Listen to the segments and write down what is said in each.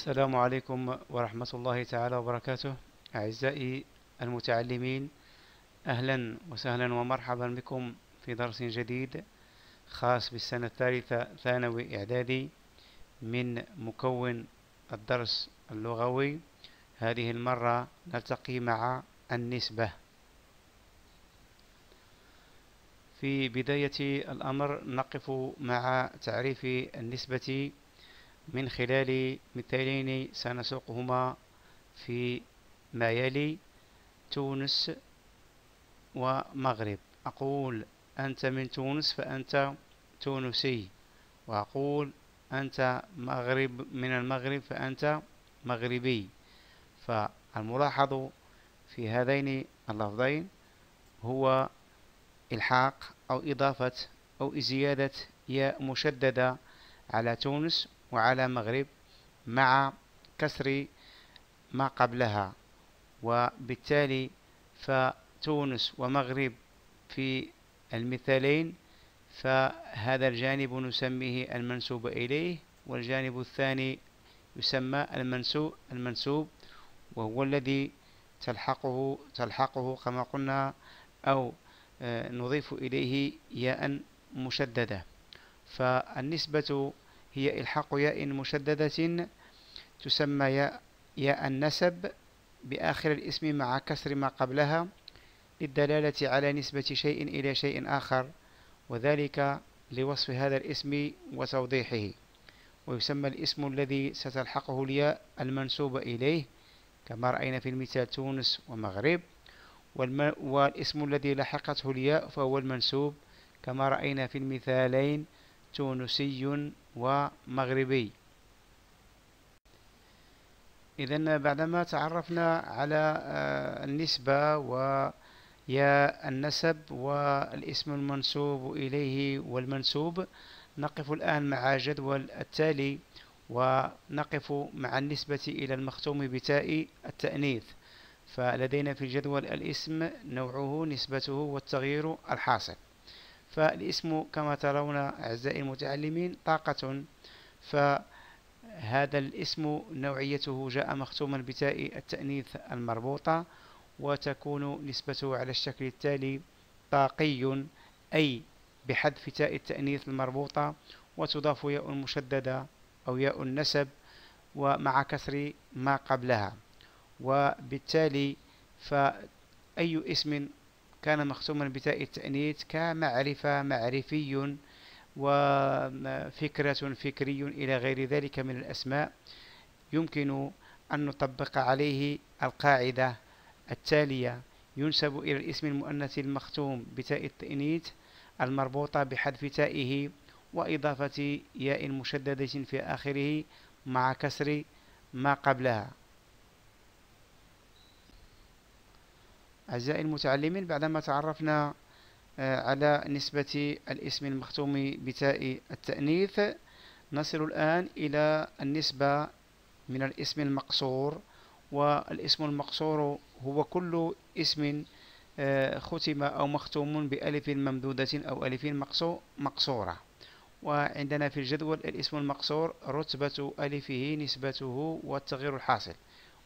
السلام عليكم ورحمة الله تعالى وبركاته أعزائي المتعلمين أهلا وسهلا ومرحبا بكم في درس جديد خاص بالسنة الثالثة ثانوي إعدادي من مكون الدرس اللغوي هذه المرة نلتقي مع النسبة في بداية الأمر نقف مع تعريف النسبة من خلال مثالين سنسوقهما في ما يلي تونس ومغرب أقول أنت من تونس فأنت تونسي وأقول أنت مغرب من المغرب فأنت مغربي فالملاحظ في هذين اللفظين هو إلحاق أو إضافة أو زيادة ياء مشددة على تونس وعلى مغرب مع كسر ما قبلها وبالتالي فتونس ومغرب في المثالين فهذا الجانب نسميه المنسوب إليه والجانب الثاني يسمى المنسوب المنسوب وهو الذي تلحقه تلحقه كما قلنا أو آه، نضيف إليه ياء مشددة فالنسبة هي إلحاق ياء مشددة تسمى ياء, ياء النسب بآخر الاسم مع كسر ما قبلها للدلالة على نسبة شيء إلى شيء آخر وذلك لوصف هذا الاسم وتوضيحه ويسمى الاسم الذي ستلحقه الياء المنسوب إليه كما رأينا في المثال تونس ومغرب والاسم الذي لحقته الياء فهو المنسوب كما رأينا في المثالين تونسي ومغربي إذا بعدما تعرفنا على آه، النسبة ويا النسب والاسم المنسوب إليه والمنسوب نقف الآن مع جدول التالي ونقف مع النسبة إلى المختوم بتاء التأنيث فلدينا في الجدول الاسم نوعه نسبته والتغيير الحاصل فالاسم كما ترون أعزائي المتعلمين طاقة فهذا الاسم نوعيته جاء مختوما بتاء التأنيث المربوطة وتكون نسبته على الشكل التالي طاقي أي بحذف تاء التأنيث المربوطة وتضاف ياء مشددة أو ياء النسب ومع كسر ما قبلها وبالتالي فأي اسم كان مختوما بتاء التأنيث كمعرفة معرفي وفكرة فكري إلى غير ذلك من الأسماء يمكن أن نطبق عليه القاعدة التالية ينسب إلى الاسم المؤنث المختوم بتاء التأنيث المربوطة بحذف تائه وإضافة ياء مشددة في آخره مع كسر ما قبلها أعزائي المتعلمين بعدما تعرفنا آه، على نسبة الاسم المختوم بتاء التأنيث نصل الآن إلى النسبة من الاسم المقصور والاسم المقصور هو كل اسم آه، ختم أو مختوم بألف ممدودة أو ألف مقصورة وعندنا في الجدول الاسم المقصور رتبة ألفه نسبته والتغيير الحاصل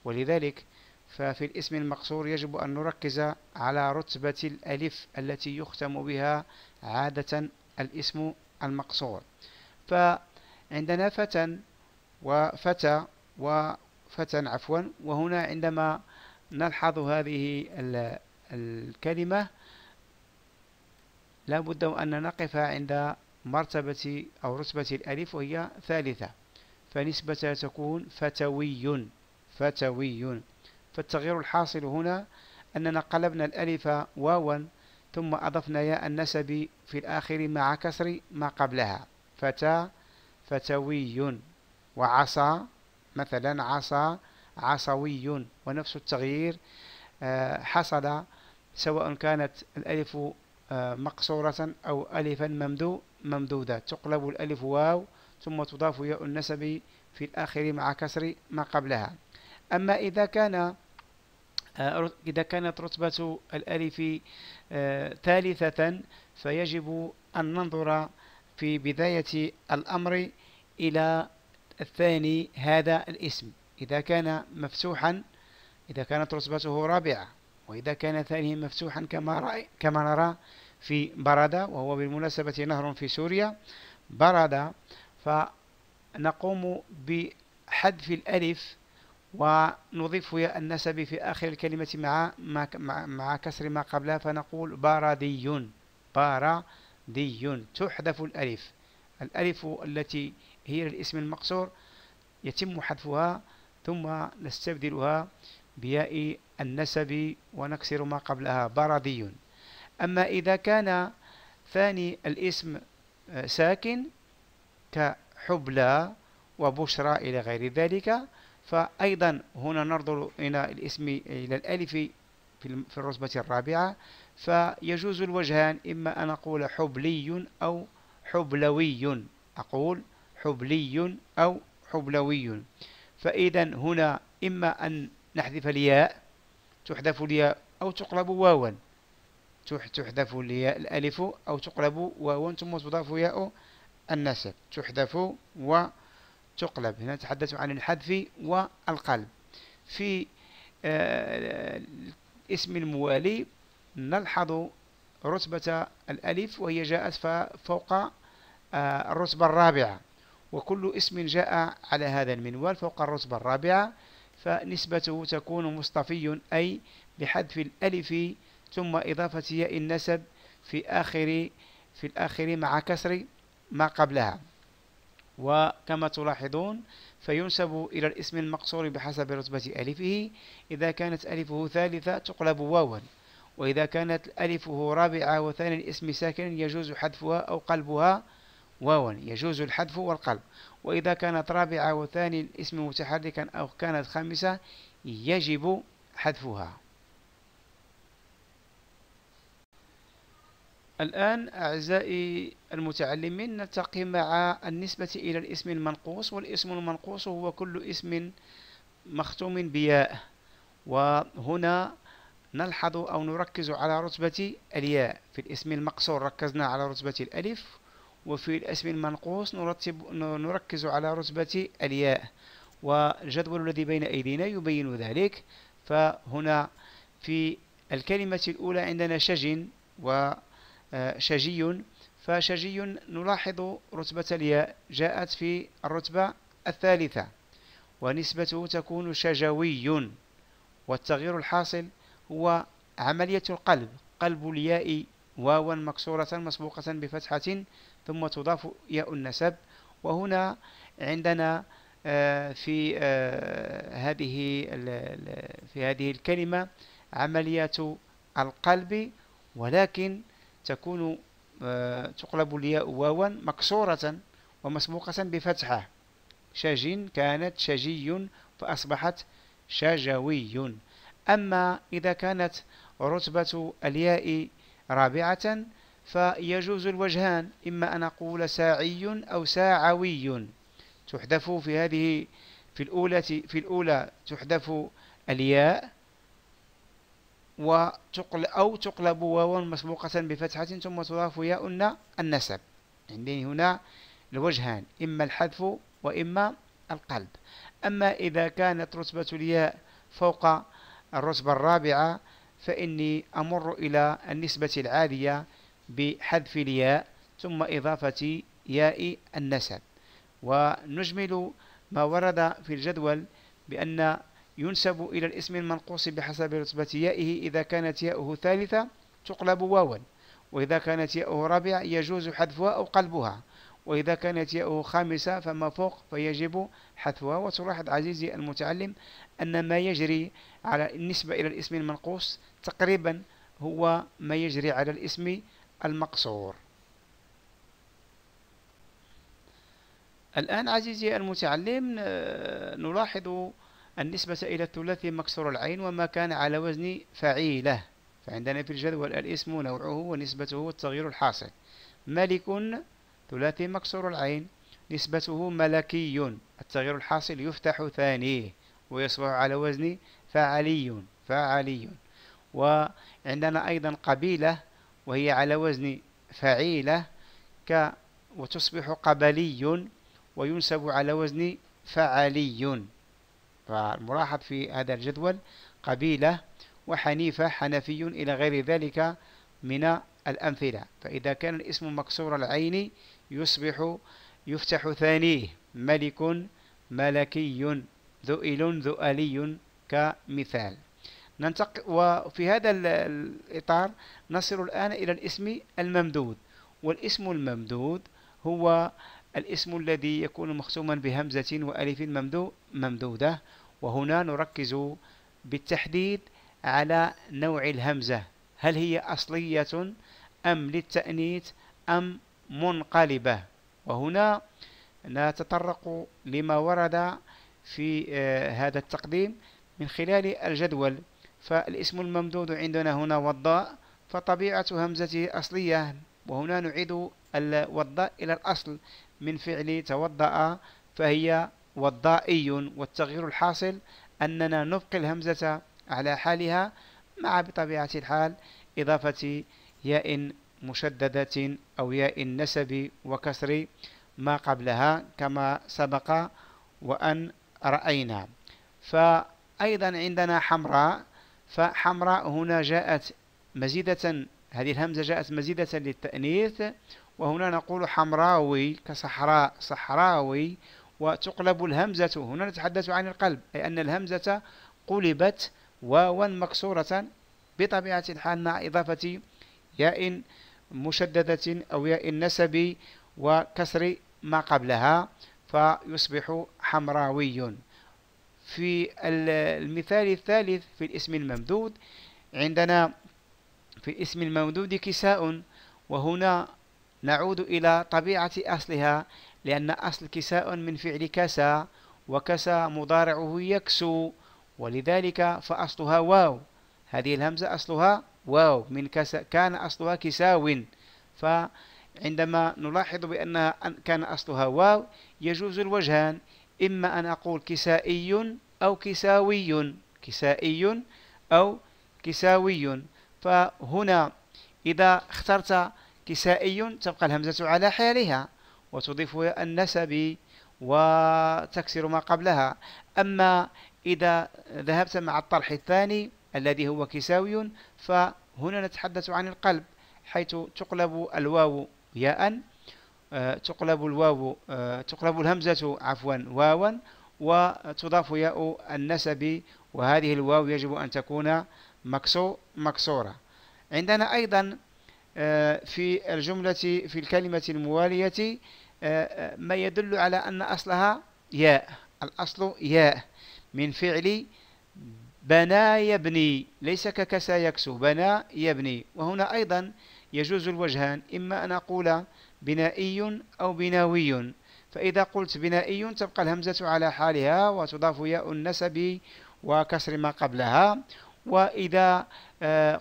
ولذلك ففي الاسم المقصور يجب أن نركز على رتبة الألف التي يختم بها عادة الاسم المقصور فعندنا فتى وفتى وفتى عفوا وهنا عندما نلحظ هذه الكلمة لا بد أن نقف عند مرتبة أو رتبة الألف وهي ثالثة فنسبة تكون فتوي فتوي فالتغيير الحاصل هنا أننا قلبنا الألف واوا ثم أضفنا ياء النسب في الآخر مع كسر ما قبلها فتى فتوي وعصى مثلا عصى عصوي ونفس التغيير آه، حصل سواء كانت الألف آه، مقصورة أو ألفا ممدو ممدودة تقلب الألف واو ثم تضاف ياء النسب في الآخر مع كسر ما قبلها أما إذا كان آه، إذا كانت رتبة الألف آه، ثالثة فيجب أن ننظر في بداية الأمر إلى الثاني هذا الاسم إذا كان مفتوحا إذا كانت رتبته رابعة وإذا كان ثانيه مفتوحا كما, كما نرى في برادة وهو بالمناسبة نهر في سوريا برادة فنقوم بحذف الألف ونضيف ياء النسب في آخر الكلمة مع مع, مع كسر ما قبلها فنقول بارادي بارادي تحذف الألف الألف التي هي الاسم المقصور يتم حذفها ثم نستبدلها بياء النسب ونكسر ما قبلها بارادي أما إذا كان ثاني الاسم آه، ساكن كحبلى وبشرى إلى غير ذلك فأيضا هنا ننظر إلى الاسم إلى الألف في الرتبة الرابعة فيجوز الوجهان إما أن أقول حبلي أو حبلوي أقول حبلي أو حبلوي فإذا هنا إما أن نحذف الياء تحذف الياء أو تقلب واوا تحذف الياء الألف أو تقلب واوا ثم تضاف ياء النسب تحذف و تقلب هنا نتحدث عن الحذف والقلب في آه، الاسم الموالي نلحظ رتبة الألف وهي جاءت فوق آه، الرتبة الرابعة وكل اسم جاء على هذا المنوال فوق الرتبة الرابعة فنسبته تكون مصطفي أي بحذف الألف ثم إضافة ياء النسب في آخر في الآخر مع كسر ما قبلها وكما تلاحظون فينسب إلى الاسم المقصور بحسب رتبة ألفه إذا كانت ألفه ثالثة تقلب واوا وإذا كانت ألفه رابعة وثاني الاسم ساكن يجوز حذفها أو قلبها واوا يجوز الحذف والقلب وإذا كانت رابعة وثاني الاسم متحركا أو كانت خامسة يجب حذفها الآن أعزائي المتعلمين نلتقي مع النسبة إلى الاسم المنقوص والاسم المنقوص هو كل اسم مختوم بياء وهنا نلحظ أو نركز على رتبة الياء في الاسم المقصور ركزنا على رتبة الألف وفي الاسم المنقوص نرتب نركز على رتبة الياء والجدول الذي بين أيدينا يبين ذلك فهنا في الكلمة الأولى عندنا شجن و شجي فشجي نلاحظ رتبة الياء جاءت في الرتبة الثالثة ونسبته تكون شجوي والتغيير الحاصل هو عملية القلب قلب الياء واوا مكسورة مسبوقة بفتحة ثم تضاف ياء النسب وهنا عندنا آه، في آه، هذه في هذه الكلمة عملية القلب ولكن تكون آه، تقلب الياء واوا مكسورة ومسبوقة بفتحة شج كانت شجي فأصبحت شجوي أما إذا كانت رتبة الياء رابعة فيجوز الوجهان إما أن أقول ساعي أو ساعوي تحذف في هذه في الأولى في الأولى تحذف الياء وتقل أو تقلب واو مسبوقة بفتحة ثم تضاف ياء النسب عندنا هنا الوجهان إما الحذف وإما القلب أما إذا كانت رتبة الياء فوق الرتبة الرابعة فإني أمر إلى النسبة العالية بحذف الياء ثم إضافة ياء النسب ونجمل ما ورد في الجدول بأن ينسب إلى الاسم المنقوص بحسب رتبة يائه إذا كانت ياؤه ثالثة تقلب واوا وإذا كانت ياؤه رابعة يجوز حذفها أو قلبها وإذا كانت ياؤه خامسة فما فوق فيجب حذفها وتلاحظ عزيزي المتعلم أن ما يجري على النسبة إلى الاسم المنقوص تقريبا هو ما يجري على الاسم المقصور الآن عزيزي المتعلم آه، نلاحظ النسبة إلى الثلاثي مكسور العين وما كان على وزن فعيلة فعندنا في الجدول الاسم نوعه ونسبته والتغيير الحاصل ملك ثلاثي مكسور العين نسبته ملكي التغيير الحاصل يفتح ثانيه ويصبح على وزن فعلي فعلي وعندنا أيضا قبيلة وهي على وزن فعيلة ك وتصبح قبلي وينسب على وزن فعلي فالملاحظ في هذا الجدول قبيلة وحنيفة حنفي إلى غير ذلك من الأمثلة فإذا كان الاسم مكسور العين يصبح يفتح ثانيه ملك ملكي ذئل ذؤلي كمثال ننتق وفي هذا الإطار نصل الآن إلى الاسم الممدود والاسم الممدود هو الاسم الذي يكون مختوما بهمزة وألف ممدو ممدودة وهنا نركز بالتحديد على نوع الهمزة هل هي أصلية أم للتأنيث أم منقلبة وهنا نتطرق لما ورد في آه، هذا التقديم من خلال الجدول فالاسم الممدود عندنا هنا والضاء فطبيعة همزته أصلية وهنا نعيد الوضاء إلى الأصل من فعل توضأ فهي وضائي والتغيير الحاصل أننا نبقي الهمزة على حالها مع بطبيعة الحال إضافة ياء مشددة أو ياء النسب وكسر ما قبلها كما سبق وأن رأينا فأيضا عندنا حمراء فحمراء هنا جاءت مزيدة هذه الهمزة جاءت مزيدة للتأنيث وهنا نقول حمراوي كصحراء صحراوي وتقلب الهمزة هنا نتحدث عن القلب أي أن الهمزة قلبت واوا مكسورة بطبيعة الحال مع إضافة ياء مشددة أو ياء النسب وكسر ما قبلها فيصبح حمراوي في المثال الثالث في الاسم الممدود عندنا في الاسم الممدود كساء وهنا نعود إلى طبيعة أصلها لأن أصل كساء من فعل كسى وكسى مضارعه يكسو ولذلك فأصلها واو هذه الهمزة أصلها واو من كسا كان أصلها كساو فعندما نلاحظ بأنها كان أصلها واو يجوز الوجهان إما أن أقول كسائي أو كساوي كسائي أو كساوي فهنا إذا اخترت كسائي تبقى الهمزة على حالها وتضيف النسبي وتكسر ما قبلها أما إذا ذهبت مع الطرح الثاني الذي هو كساوي فهنا نتحدث عن القلب حيث تقلب الواو ياء آه، تقلب الواو آه، تقلب الهمزة عفوا واوا وتضاف ياء النسب وهذه الواو يجب أن تكون مكسورة عندنا أيضا آه، في الجملة في الكلمة الموالية آه، آه، ما يدل على أن أصلها ياء الأصل ياء من فعل بنا يبني ليس ككسى يكسو بنا يبني وهنا أيضا يجوز الوجهان إما أن أقول بنائي أو بناوي فإذا قلت بنائي تبقى الهمزة على حالها وتضاف ياء النسب وكسر ما قبلها وإذا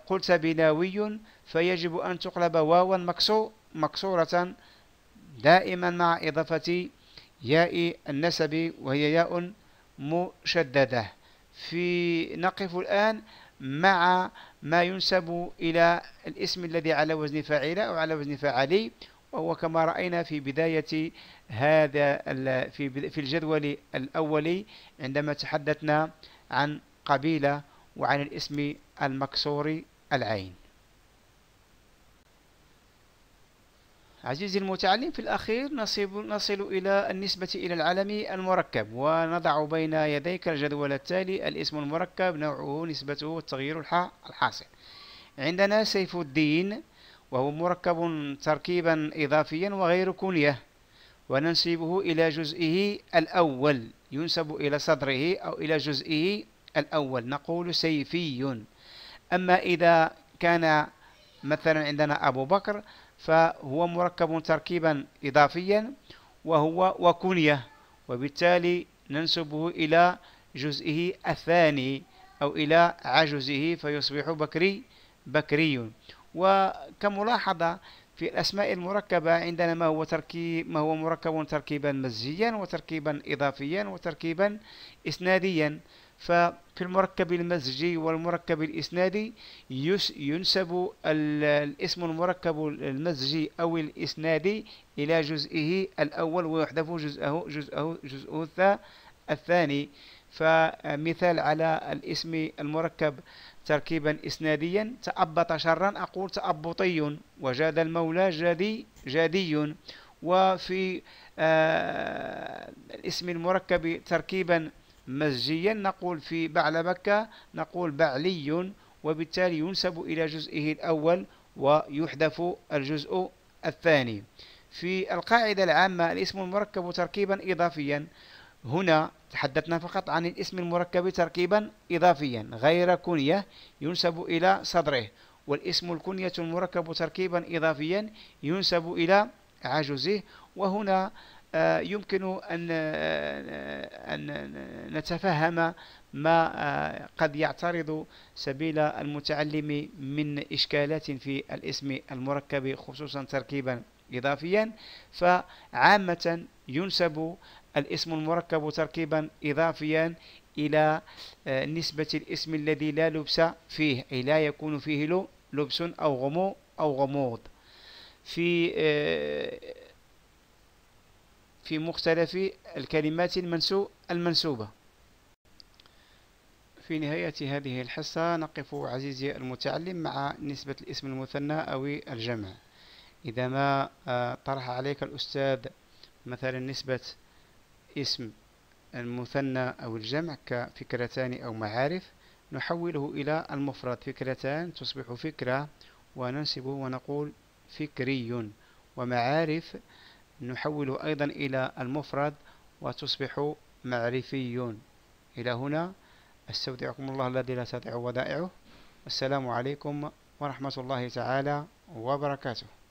قلت بناوي فيجب أن تقلب واوا مكسو مكسورة دائما مع إضافة ياء النسب وهي ياء مشددة في نقف الآن مع ما ينسب إلى الاسم الذي على وزن فاعل أو على وزن فاعلي وهو كما رأينا في بداية هذا في في الجدول الأولي عندما تحدثنا عن قبيلة وعن الاسم المكسور العين عزيزي المتعلم في الأخير نصيب نصل إلى النسبة إلى العلم المركب ونضع بين يديك الجدول التالي الاسم المركب نوعه نسبته والتغيير الحاصل عندنا سيف الدين وهو مركب تركيبا إضافيا وغير كونية وننسبه إلى جزئه الأول ينسب إلى صدره أو إلى جزئه الأول نقول سيفي أما إذا كان مثلا عندنا أبو بكر فهو مركب تركيبا إضافيا وهو وكنية وبالتالي ننسبه إلى جزئه الثاني أو إلى عجزه فيصبح بكري بكري وكملاحظة في الأسماء المركبة عندنا ما هو تركيب ما هو مركب تركيبا مزجيا وتركيبا إضافيا وتركيبا إسناديا ففي المركب المزجي والمركب الإسنادي ينسب الاسم المركب المزجي أو الإسنادي إلى جزئه الأول ويحذف جزءه جزءه جزءه الثاني فمثال على الاسم المركب تركيبا إسناديا تأبط شرا أقول تأبطي وجاد المولى جادي جادي وفي آه الاسم المركب تركيبا مزجيا نقول في بعل مكة نقول بعلي وبالتالي ينسب إلى جزئه الأول ويحذف الجزء الثاني في القاعدة العامة الاسم المركب تركيبا إضافيا هنا تحدثنا فقط عن الاسم المركب تركيبا إضافيا غير كنية ينسب إلى صدره والاسم الكنية المركب تركيبا إضافيا ينسب إلى عجزه وهنا آه، يمكن أن آه، أن نتفهم ما آه، قد يعترض سبيل المتعلم من إشكالات في الاسم المركب خصوصا تركيبا إضافيا فعامة ينسب الاسم المركب تركيبا إضافيا إلى نسبة الاسم الذي لا لبس فيه أي لا يكون فيه لبس أو غمو أو غموض في في مختلف الكلمات المنسو المنسوبة في نهاية هذه الحصة نقف عزيزي المتعلم مع نسبة الاسم المثنى أو الجمع إذا ما آه، طرح عليك الأستاذ مثلا نسبة اسم المثنى أو الجمع كفكرتان أو معارف نحوله إلى المفرد فكرتان تصبح فكرة وننسب ونقول فكري ومعارف نحوله أيضا إلى المفرد وتصبح معرفي إلى هنا استودعكم الله الذي لا تضيع ودائعه السلام عليكم ورحمة الله تعالى وبركاته